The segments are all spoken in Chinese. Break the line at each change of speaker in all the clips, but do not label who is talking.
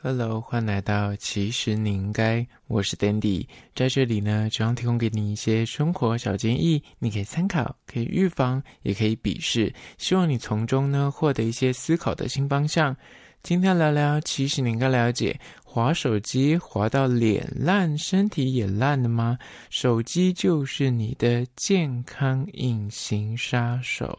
Hello，欢迎来到其实你应该，我是 Dandy，在这里呢，主要提供给你一些生活小建议，你可以参考，可以预防，也可以鄙视，希望你从中呢获得一些思考的新方向。今天聊聊，其实你应该了解，划手机划到脸烂、身体也烂的吗？手机就是你的健康隐形杀手。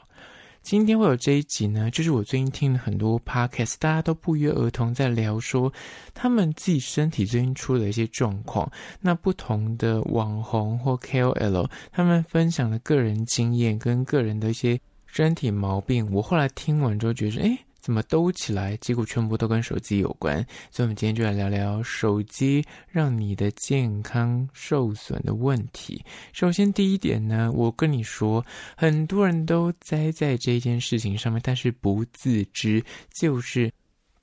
今天会有这一集呢，就是我最近听了很多 podcast，大家都不约而同在聊说他们自己身体最近出了一些状况。那不同的网红或 K O L，他们分享的个人经验跟个人的一些身体毛病，我后来听完之后觉得，哎。怎么兜起来？几乎全部都跟手机有关，所以我们今天就来聊聊手机让你的健康受损的问题。首先，第一点呢，我跟你说，很多人都栽在这件事情上面，但是不自知，就是。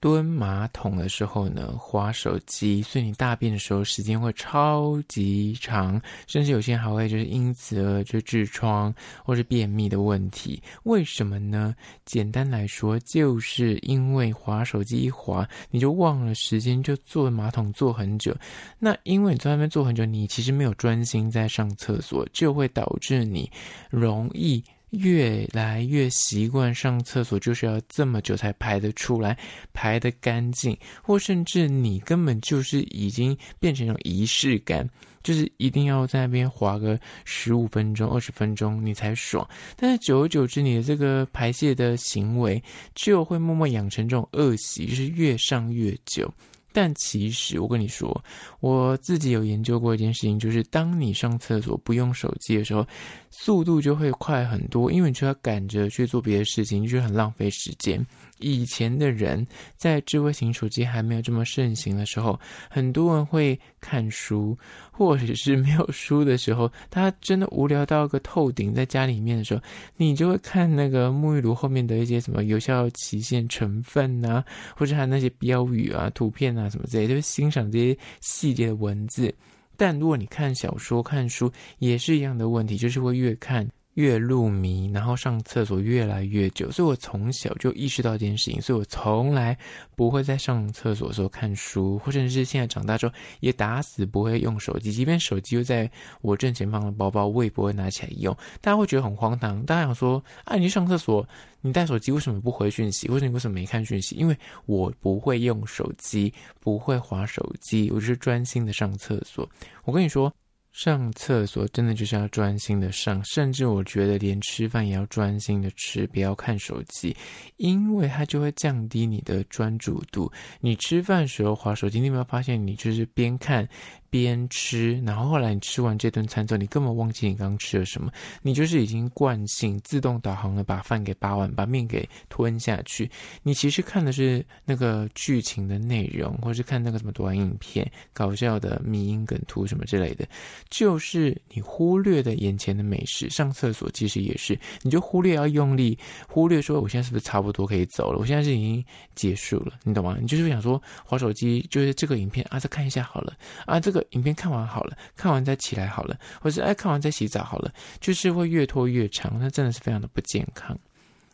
蹲马桶的时候呢，划手机，所以你大便的时候时间会超级长，甚至有些人还会就是因此而就痔疮或是便秘的问题。为什么呢？简单来说，就是因为划手机一划，你就忘了时间，就坐马桶坐很久。那因为你在外面坐很久，你其实没有专心在上厕所，就会导致你容易。越来越习惯上厕所，就是要这么久才排得出来，排得干净，或甚至你根本就是已经变成一种仪式感，就是一定要在那边滑个十五分钟、二十分钟，你才爽。但是久而久之，你的这个排泄的行为就会默默养成这种恶习，就是越上越久。但其实，我跟你说，我自己有研究过一件事情，就是当你上厕所不用手机的时候，速度就会快很多，因为你就要赶着去做别的事情，就是很浪费时间。以前的人在智慧型手机还没有这么盛行的时候，很多人会看书，或者是没有书的时候，他真的无聊到个透顶，在家里面的时候，你就会看那个沐浴露后面的一些什么有效期限、成分啊，或者还有那些标语啊、图片啊什么之类，就是欣赏这些细节的文字。但如果你看小说、看书也是一样的问题，就是会越看。越入迷，然后上厕所越来越久，所以我从小就意识到这件事情，所以我从来不会在上厕所的时候看书，或者是现在长大之后也打死不会用手机，即便手机又在我正前方的包包，我也不会拿起来用。大家会觉得很荒唐，大家想说：啊，你上厕所，你带手机为什么不回讯息？为什么？为什么没看讯息？因为我不会用手机，不会划手机，我是专心的上厕所。我跟你说。上厕所真的就是要专心的上，甚至我觉得连吃饭也要专心的吃，不要看手机，因为它就会降低你的专注度。你吃饭时候划手机，你有没有发现你就是边看？边吃，然后后来你吃完这顿餐之后，你根本忘记你刚刚吃了什么，你就是已经惯性自动导航的把饭给扒完，把面给吞下去。你其实看的是那个剧情的内容，或是看那个什么短影片、搞笑的迷因梗图什么之类的，就是你忽略的眼前的美食。上厕所其实也是，你就忽略要用力，忽略说我现在是不是差不多可以走了，我现在是已经结束了，你懂吗？你就是想说滑手机，就是这个影片啊，再看一下好了，啊这个。影片看完好了，看完再起来好了，或者哎看完再洗澡好了，就是会越拖越长，那真的是非常的不健康。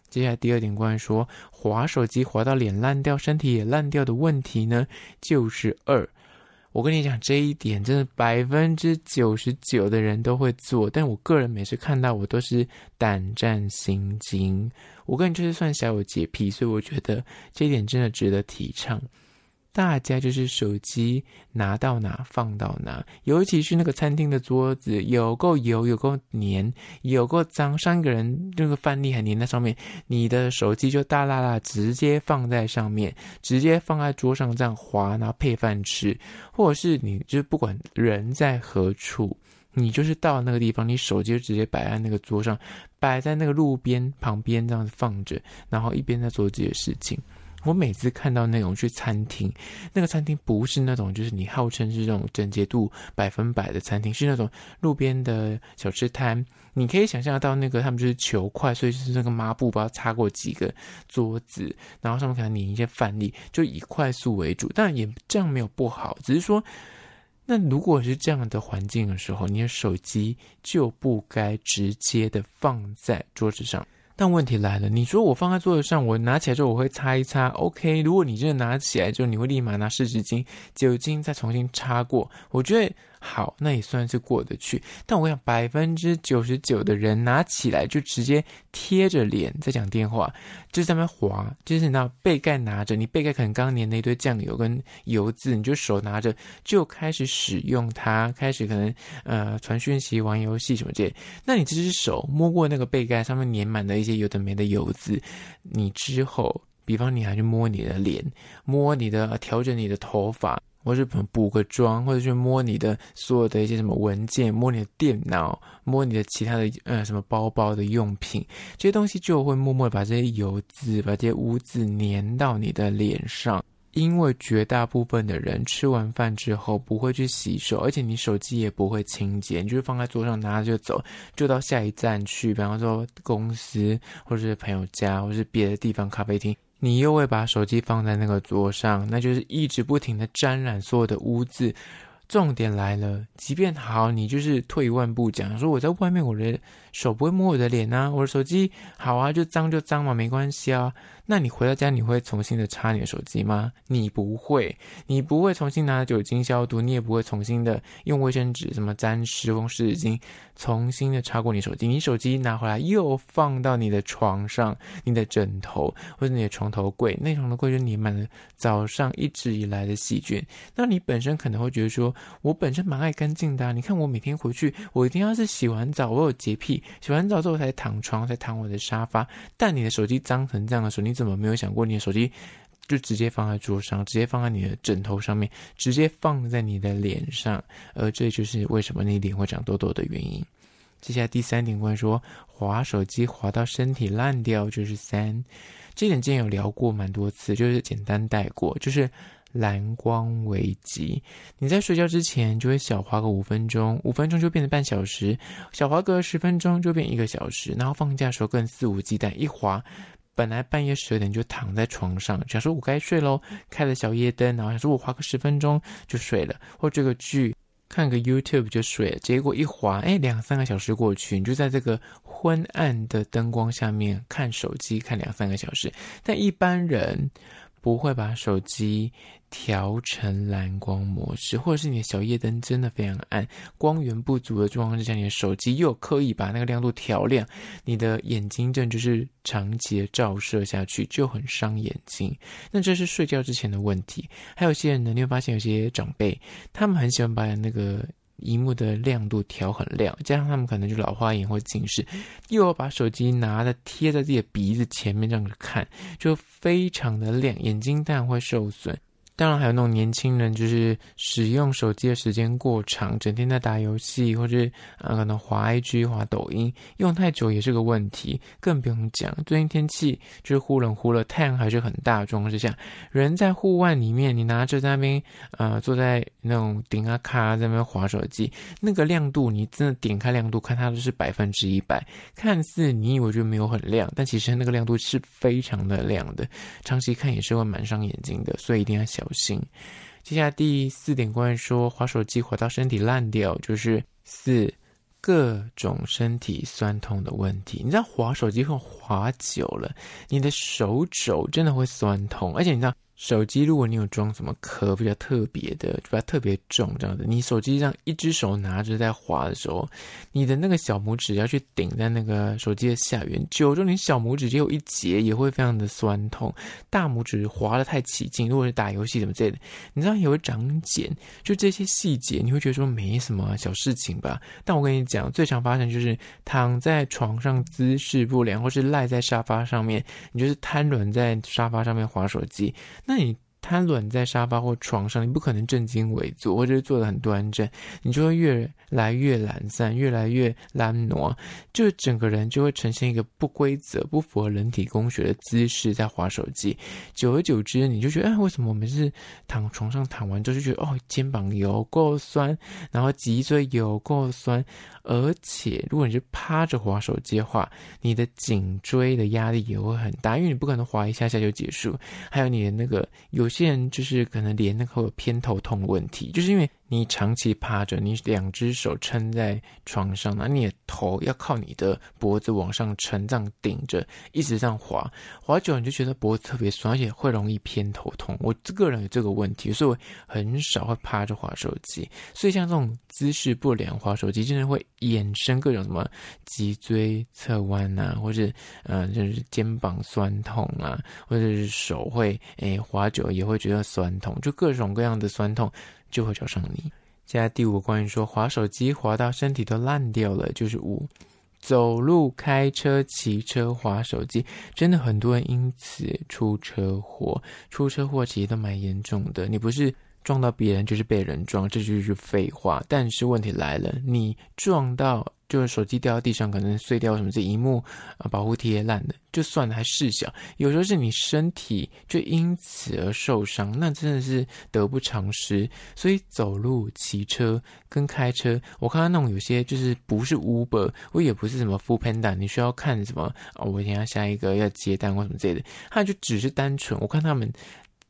接下来第二点，关于说划手机划到脸烂掉、身体也烂掉的问题呢，就是二，我跟你讲这一点，真的百分之九十九的人都会做，但我个人每次看到我都是胆战心惊。我个人就是算小有洁癖，所以我觉得这一点真的值得提倡。大家就是手机拿到哪放到哪，尤其是那个餐厅的桌子有够油、有够黏、有够脏，三个人那个饭粒还粘在上面，你的手机就大啦啦直接放在上面，直接放在桌上这样滑，然后配饭吃，或者是你就是不管人在何处，你就是到那个地方，你手机就直接摆在那个桌上，摆在那个路边旁边这样子放着，然后一边在做自己的事情。我每次看到那种去餐厅，那个餐厅不是那种就是你号称是这种整洁度百分百的餐厅，是那种路边的小吃摊。你可以想象到那个他们就是求快，所以就是那个抹布把它擦过几个桌子，然后上面可能粘一些饭粒，就以快速为主。但也这样没有不好，只是说，那如果是这样的环境的时候，你的手机就不该直接的放在桌子上。但问题来了，你说我放在桌子上，我拿起来之后我会擦一擦，OK。如果你真的拿起来之后，你会立马拿湿纸巾、酒精再重新擦过，我觉得。好，那也算是过得去。但我想，百分之九十九的人拿起来就直接贴着脸在讲电话，就在那滑，就是那背盖拿着，你背盖可能刚粘了一堆酱油跟油渍，你就手拿着就开始使用它，开始可能呃传讯息、玩游戏什么这。那你这只手摸过那个背盖上面粘满的一些有的没的油渍，你之后，比方你还去摸你的脸，摸你的调整你的头发。或是补个妆，或者去摸你的所有的一些什么文件，摸你的电脑，摸你的其他的呃什么包包的用品，这些东西就会默默的把这些油渍、把这些污渍粘到你的脸上。因为绝大部分的人吃完饭之后不会去洗手，而且你手机也不会清洁，你就是放在桌上拿着就走，就到下一站去，比方说公司，或者是朋友家，或者是别的地方咖啡厅。你又会把手机放在那个桌上，那就是一直不停的沾染所有的污渍。重点来了，即便好，你就是退一万步讲，说我在外面，我的。手不会摸我的脸啊！我的手机好啊，就脏就脏嘛，没关系啊。那你回到家，你会重新的擦你的手机吗？你不会，你不会重新拿酒精消毒，你也不会重新的用卫生纸什么沾湿风湿纸巾，重新的擦过你手机。你手机拿回来又放到你的床上、你的枕头或者你的床头柜，那床头柜就粘满了早上一直以来的细菌。那你本身可能会觉得说，我本身蛮爱干净的啊！你看我每天回去，我一定要是洗完澡，我有洁癖。洗完澡之后才躺床，才躺我的沙发。但你的手机脏成这样的时候，你怎么没有想过你的手机就直接放在桌上，直接放在你的枕头上面，直接放在你的脸上？而这就是为什么你脸会长痘痘的原因。接下来第三点关于说滑手机滑到身体烂掉，就是三。这点之前有聊过蛮多次，就是简单带过，就是。蓝光危机，你在睡觉之前就会小划个五分钟，五分钟就变成半小时，小划个十分钟就变一个小时，然后放假时候更肆无忌惮，一划，本来半夜十二点就躺在床上，想说我该睡喽，开了小夜灯，然后想说我划个十分钟就睡了，或追个剧，看个 YouTube 就睡，结果一划，哎，两三个小时过去，你就在这个昏暗的灯光下面看手机看两三个小时，但一般人。不会把手机调成蓝光模式，或者是你的小夜灯真的非常暗，光源不足的状况之下，你的手机又刻意把那个亮度调亮，你的眼睛症就是长期的照射下去就很伤眼睛。那这是睡觉之前的问题。还有些人呢，你会发现有些长辈他们很喜欢把那个。荧幕的亮度调很亮，加上他们可能就老花眼或近视，又要把手机拿着贴在自己的鼻子前面这样看，就非常的亮，眼睛当然会受损。当然还有那种年轻人，就是使用手机的时间过长，整天在打游戏，或者啊可能滑 IG、滑抖音，用太久也是个问题。更不用讲，最近天气就是忽冷忽热，太阳还是很大，状况之下，人在户外里面，你拿着那边啊坐在那种顶啊卡在那边滑手机，那个亮度，你真的点开亮度看它都是百分之一百，看似你以为就没有很亮，但其实那个亮度是非常的亮的，长期看也是会蛮伤眼睛的，所以一定要小。小心。接下来第四点，关于说划手机划到身体烂掉，就是四各种身体酸痛的问题。你知道划手机会划久了，你的手肘真的会酸痛，而且你知道。手机，如果你有装什么壳比较特别的，比较特别重这样子，你手机上一只手拿着在滑的时候，你的那个小拇指要去顶在那个手机的下缘，久住你小拇指只有一节也会非常的酸痛。大拇指滑的太起劲，如果是打游戏什么之类的，你知道也会长茧。就这些细节，你会觉得说没什么小事情吧？但我跟你讲，最常发生就是躺在床上姿势不良，或是赖在沙发上面，你就是瘫软在沙发上面滑手机。Right. 瘫软在沙发或床上，你不可能正襟危坐或者是坐得很端正，你就会越来越懒散，越来越懒挪，就整个人就会呈现一个不规则、不符合人体工学的姿势在滑手机。久而久之，你就觉得，哎，为什么我们是躺床上躺完之后就觉得，哦，肩膀有够酸，然后脊椎有够酸，而且如果你是趴着滑手机的话，你的颈椎的压力也会很大，因为你不可能滑一下下就结束。还有你的那个有。有些人就是可能连那个偏头痛的问题，就是因为。你长期趴着，你两只手撑在床上，那你的头要靠你的脖子往上撑，这样顶着，一直这样滑滑久，你就觉得脖子特别酸，而且会容易偏头痛。我这个人有这个问题，所以我很少会趴着滑手机。所以像这种姿势不良滑手机，真的会衍生各种什么脊椎侧弯啊，或者嗯，就是肩膀酸痛啊，或者是手会诶滑久也会觉得酸痛，就各种各样的酸痛。就会找上你。现在第五关于说，滑手机滑到身体都烂掉了，就是五。走路、开车、骑车、滑手机，真的很多人因此出车祸。出车祸其实都蛮严重的，你不是。撞到别人就是被人撞，这就是废话。但是问题来了，你撞到就是手机掉到地上，可能碎掉什么这一幕啊，保护贴烂的就算了，还试想有时候是你身体就因此而受伤，那真的是得不偿失。所以走路、骑车跟开车，我看到那种有些就是不是 Uber，我也不是什么 f o o p a n d a 你需要看什么啊？我等下下一个要接单或什么之类的，他就只是单纯，我看他们。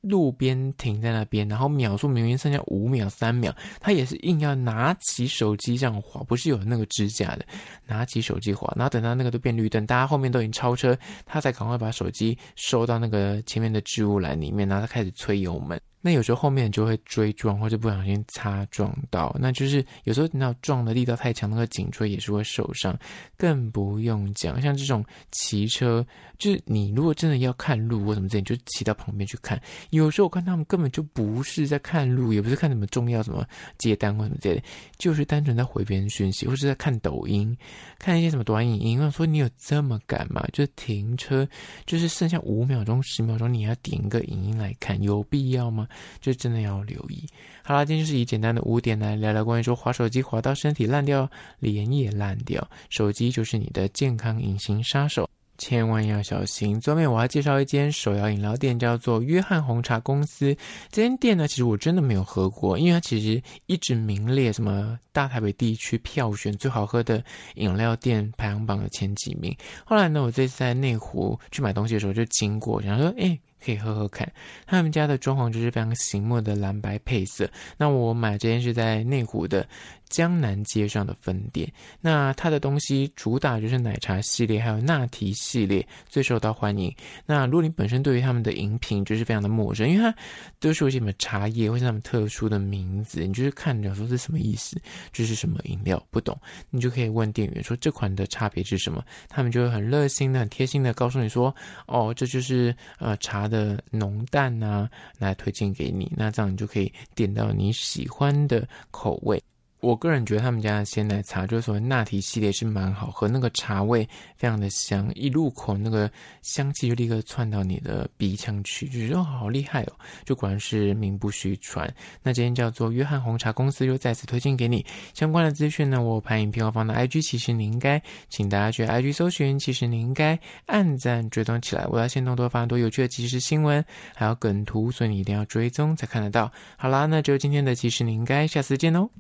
路边停在那边，然后秒数明明剩下五秒、三秒，他也是硬要拿起手机这样划，不是有那个支架的，拿起手机划，然后等到那个都变绿灯，大家后面都已经超车，他才赶快把手机收到那个前面的置物篮里面，然后他开始催油门。那有时候后面就会追撞，或者不小心擦撞到，那就是有时候那撞的力道太强，那个颈椎也是会受伤。更不用讲，像这种骑车，就是你如果真的要看路或什么之类，就骑到旁边去看。有时候我看他们根本就不是在看路，也不是看什么重要、什么接单或什么之类，的，就是单纯在回别人讯息，或是在看抖音，看一些什么短影音。我说你有这么赶吗？就停车，就是剩下五秒钟、十秒钟，你要点个影音来看，有必要吗？这真的要留意。好了，今天就是以简单的五点来聊聊关于说滑手机滑到身体烂掉，脸也烂掉，手机就是你的健康隐形杀手，千万要小心。后面我还介绍一间手摇饮料店，叫做约翰红茶公司。这间店呢，其实我真的没有喝过，因为它其实一直名列什么大台北地区票选最好喝的饮料店排行榜的前几名。后来呢，我这次在内湖去买东西的时候就经过，想说，哎。可以喝喝看，他们家的装潢就是非常醒目的蓝白配色。那我买这件是在内湖的江南街上的分店。那它的东西主打就是奶茶系列，还有拿提系列最受到欢迎。那如果你本身对于他们的饮品就是非常的陌生，因为它都是有什么茶叶或是他们特殊的名字，你就是看着说是什么意思，这是什么饮料，不懂，你就可以问店员说这款的差别是什么，他们就会很热心的、很贴心的告诉你说，哦，这就是呃茶。的浓淡啊，来推荐给你，那这样你就可以点到你喜欢的口味。我个人觉得他们家的鲜奶茶，就是所谓拿提系列是蛮好喝，那个茶味非常的香，一入口那个香气就立刻窜到你的鼻腔去，就觉得好厉害哦，就果然是名不虚传。那今天叫做约翰红茶公司又再次推荐给你相关的资讯呢。我拍影片后放到 IG，其实你应该请大家去 IG 搜寻，其实你应该暗赞追踪起来，我要先多多发多有趣的即时新闻，还有梗图，所以你一定要追踪才看得到。好啦，那就今天的即时你应该下次见哦。